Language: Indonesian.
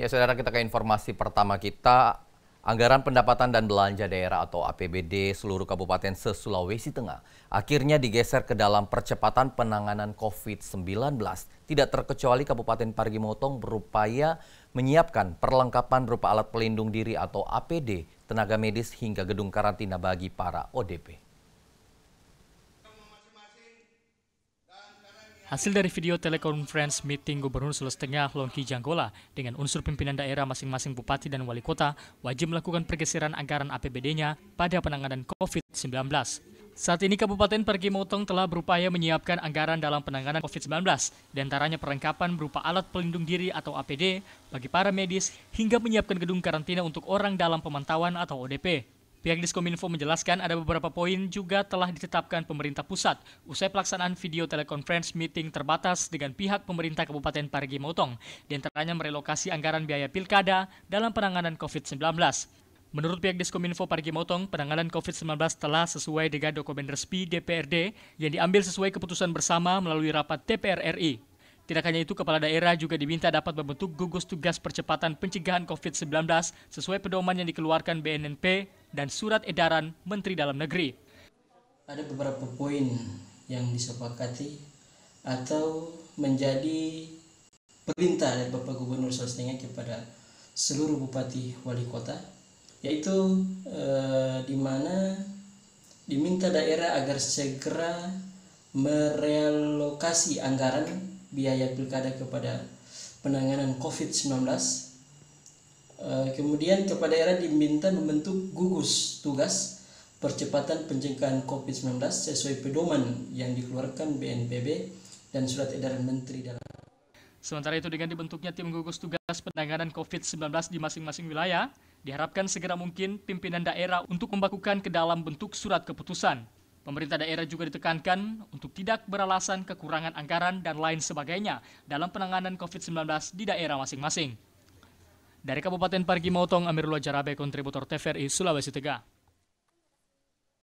Ya, saudara kita ke informasi pertama kita. Anggaran Pendapatan dan Belanja Daerah atau APBD seluruh kabupaten se-Sulawesi Tengah akhirnya digeser ke dalam percepatan penanganan COVID-19. Tidak terkecuali Kabupaten Parigi Motong berupaya menyiapkan perlengkapan berupa alat pelindung diri atau APD, tenaga medis hingga gedung karantina bagi para ODP. Hasil dari video telekonferensi meeting Gubernur Sulawesi Tengah Longki Janggola dengan unsur pimpinan daerah masing-masing bupati dan wali kota wajib melakukan pergeseran anggaran APBD-nya pada penanganan COVID-19. Saat ini Kabupaten Pergi Motong telah berupaya menyiapkan anggaran dalam penanganan COVID-19, diantaranya perlengkapan berupa alat pelindung diri atau APD bagi para medis, hingga menyiapkan gedung karantina untuk orang dalam pemantauan atau ODP. Pihak Diskominfo menjelaskan ada beberapa poin juga telah ditetapkan pemerintah pusat usai pelaksanaan video telekonferensi meeting terbatas dengan pihak pemerintah Kabupaten Parigi Motong, diantaranya merelokasi anggaran biaya pilkada dalam penanganan COVID-19. Menurut pihak Diskominfo Parigi Motong, penanganan COVID-19 telah sesuai dengan dokumen resmi DPRD yang diambil sesuai keputusan bersama melalui rapat DPR RI. Tidak hanya itu, kepala daerah juga diminta dapat membentuk gugus tugas percepatan pencegahan COVID-19 sesuai pedoman yang dikeluarkan BNNP dan surat edaran Menteri Dalam Negeri. Ada beberapa poin yang disepakati atau menjadi perintah dari Bapak Gubernur Sulawesi kepada seluruh bupati wali kota yaitu e, di mana diminta daerah agar segera merelokasi anggaran biaya pilkada kepada penanganan COVID-19 Eh, kemudian kepada daerah diminta membentuk gugus tugas percepatan pencegahan COVID-19 sesuai pedoman yang dikeluarkan BNPB dan surat edaran Menteri dalam. Sementara itu dengan dibentuknya tim gugus tugas penanganan COVID-19 di masing-masing wilayah, diharapkan segera mungkin pimpinan daerah untuk membakukan ke dalam bentuk surat keputusan. Pemerintah daerah juga ditekankan untuk tidak beralasan kekurangan anggaran dan lain sebagainya dalam penanganan COVID-19 di daerah masing-masing. Dari Kabupaten Parigi Motong, Amirullah Jarabe, kontributor TVRI Sulawesi Tengah.